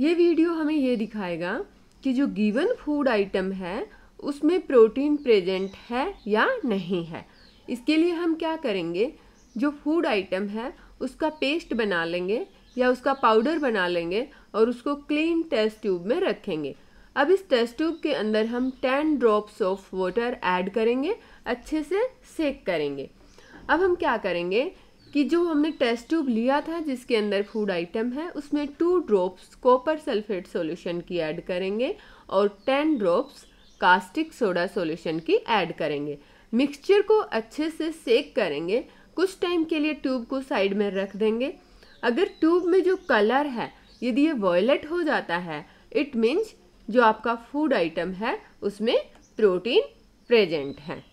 ये वीडियो हमें ये दिखाएगा कि जो गिवन फूड आइटम है उसमें प्रोटीन प्रेजेंट है या नहीं है इसके लिए हम क्या करेंगे जो फूड आइटम है उसका पेस्ट बना लेंगे या उसका पाउडर बना लेंगे और उसको क्लीन टेस्ट ट्यूब में रखेंगे अब इस टेस्ट ट्यूब के अंदर हम ten drops of water add करेंगे अच्छे से सेक करेंगे अब हम क्या करेंगे कि जो हमने टेस्ट ट्यूब लिया था जिसके अंदर फूड आइटम है उसमें two drops copper sulphate solution की ऐड करेंगे और ten drops caustic soda solution की ऐड करेंगे मिक्सचर को अच्छे से सेक करेंगे कुछ टाइम के लिए ट्यूब को साइड में रख देंगे अगर ट्यूब में जो कलर है यदि ये वॉयलेट हो जाता है इट मीन्स जो आपका फूड आइटम है उसमें प्रोटीन प्रेजेंट है